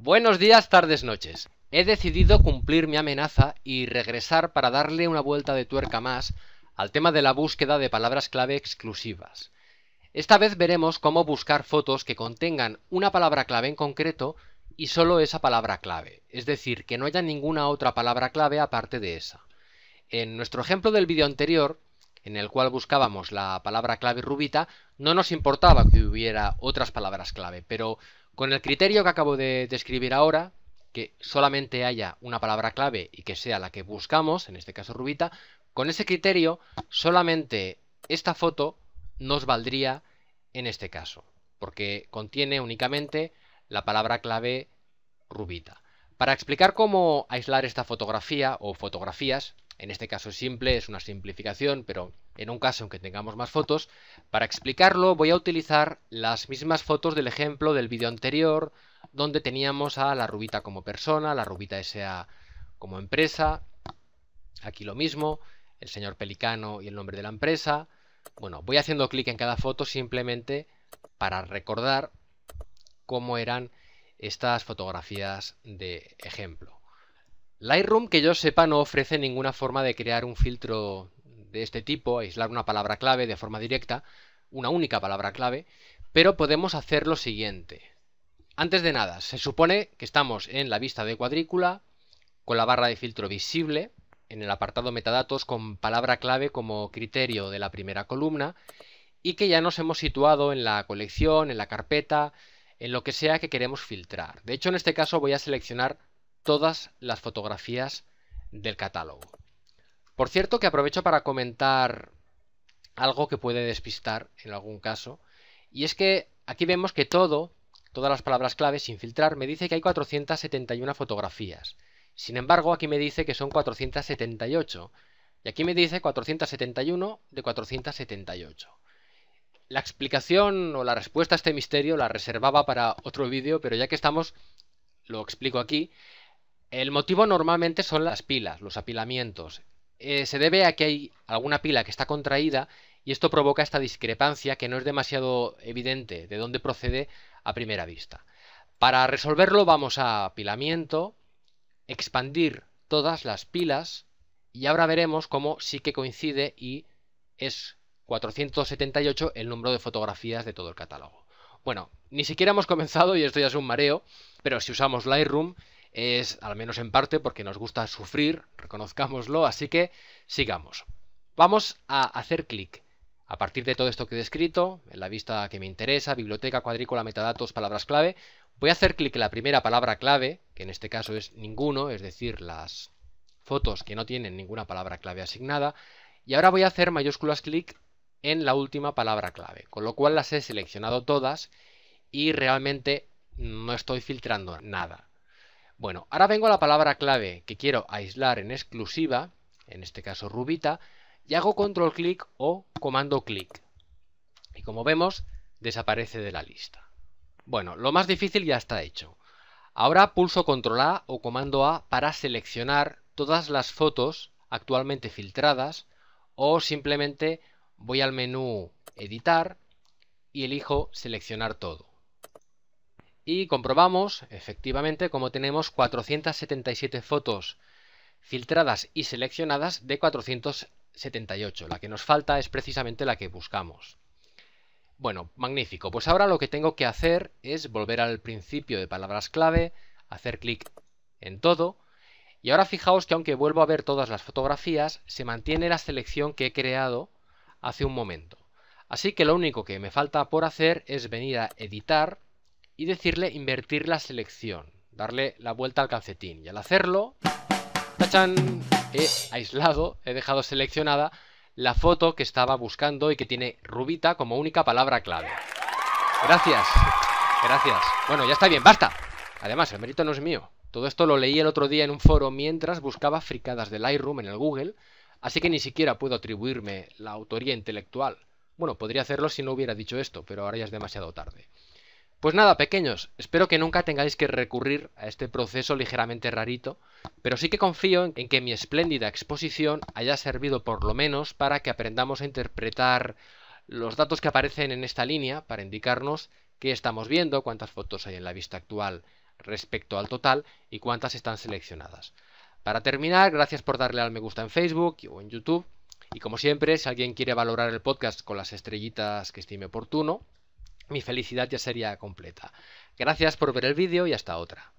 Buenos días, tardes, noches. He decidido cumplir mi amenaza y regresar para darle una vuelta de tuerca más al tema de la búsqueda de palabras clave exclusivas. Esta vez veremos cómo buscar fotos que contengan una palabra clave en concreto y solo esa palabra clave, es decir, que no haya ninguna otra palabra clave aparte de esa. En nuestro ejemplo del vídeo anterior, en el cual buscábamos la palabra clave rubita, no nos importaba que hubiera otras palabras clave, pero con el criterio que acabo de describir ahora, que solamente haya una palabra clave y que sea la que buscamos, en este caso Rubita, con ese criterio solamente esta foto nos valdría en este caso, porque contiene únicamente la palabra clave Rubita. Para explicar cómo aislar esta fotografía o fotografías, en este caso es simple, es una simplificación, pero en un caso en que tengamos más fotos, para explicarlo voy a utilizar las mismas fotos del ejemplo del vídeo anterior, donde teníamos a la rubita como persona, la rubita SA como empresa, aquí lo mismo, el señor Pelicano y el nombre de la empresa. Bueno, voy haciendo clic en cada foto simplemente para recordar cómo eran estas fotografías de ejemplo. Lightroom, que yo sepa, no ofrece ninguna forma de crear un filtro de este tipo, aislar una palabra clave de forma directa, una única palabra clave, pero podemos hacer lo siguiente. Antes de nada, se supone que estamos en la vista de cuadrícula, con la barra de filtro visible, en el apartado metadatos con palabra clave como criterio de la primera columna, y que ya nos hemos situado en la colección, en la carpeta, en lo que sea que queremos filtrar. De hecho, en este caso voy a seleccionar todas las fotografías del catálogo. Por cierto, que aprovecho para comentar algo que puede despistar en algún caso. Y es que aquí vemos que todo, todas las palabras clave sin filtrar, me dice que hay 471 fotografías. Sin embargo, aquí me dice que son 478. Y aquí me dice 471 de 478. La explicación o la respuesta a este misterio la reservaba para otro vídeo, pero ya que estamos, lo explico aquí. El motivo normalmente son las pilas, los apilamientos. Eh, se debe a que hay alguna pila que está contraída y esto provoca esta discrepancia que no es demasiado evidente de dónde procede a primera vista. Para resolverlo vamos a apilamiento, expandir todas las pilas y ahora veremos cómo sí que coincide y es 478 el número de fotografías de todo el catálogo. Bueno, ni siquiera hemos comenzado y esto ya es un mareo, pero si usamos Lightroom es, al menos en parte, porque nos gusta sufrir, reconozcámoslo, así que sigamos. Vamos a hacer clic. A partir de todo esto que he descrito, en la vista que me interesa, biblioteca, cuadrícula, metadatos, palabras clave, voy a hacer clic en la primera palabra clave, que en este caso es ninguno, es decir, las fotos que no tienen ninguna palabra clave asignada, y ahora voy a hacer mayúsculas clic en la última palabra clave, con lo cual las he seleccionado todas y realmente no estoy filtrando nada. Bueno, ahora vengo a la palabra clave que quiero aislar en exclusiva, en este caso Rubita, y hago control clic o comando clic. Y como vemos, desaparece de la lista. Bueno, lo más difícil ya está hecho. Ahora pulso control A o comando A para seleccionar todas las fotos actualmente filtradas o simplemente voy al menú editar y elijo seleccionar todo y comprobamos efectivamente como tenemos 477 fotos filtradas y seleccionadas de 478. La que nos falta es precisamente la que buscamos. Bueno, magnífico. Pues ahora lo que tengo que hacer es volver al principio de palabras clave, hacer clic en todo. Y ahora fijaos que aunque vuelvo a ver todas las fotografías, se mantiene la selección que he creado hace un momento. Así que lo único que me falta por hacer es venir a editar y decirle invertir la selección, darle la vuelta al calcetín. Y al hacerlo, tachan. He aislado, he dejado seleccionada la foto que estaba buscando y que tiene Rubita como única palabra clave. Gracias, gracias. Bueno, ya está bien, basta. Además, el mérito no es mío. Todo esto lo leí el otro día en un foro mientras buscaba fricadas de Lightroom en el Google, así que ni siquiera puedo atribuirme la autoría intelectual. Bueno, podría hacerlo si no hubiera dicho esto, pero ahora ya es demasiado tarde. Pues nada, pequeños, espero que nunca tengáis que recurrir a este proceso ligeramente rarito, pero sí que confío en que mi espléndida exposición haya servido por lo menos para que aprendamos a interpretar los datos que aparecen en esta línea para indicarnos qué estamos viendo, cuántas fotos hay en la vista actual respecto al total y cuántas están seleccionadas. Para terminar, gracias por darle al me gusta en Facebook o en YouTube. Y como siempre, si alguien quiere valorar el podcast con las estrellitas que estime oportuno, mi felicidad ya sería completa. Gracias por ver el vídeo y hasta otra.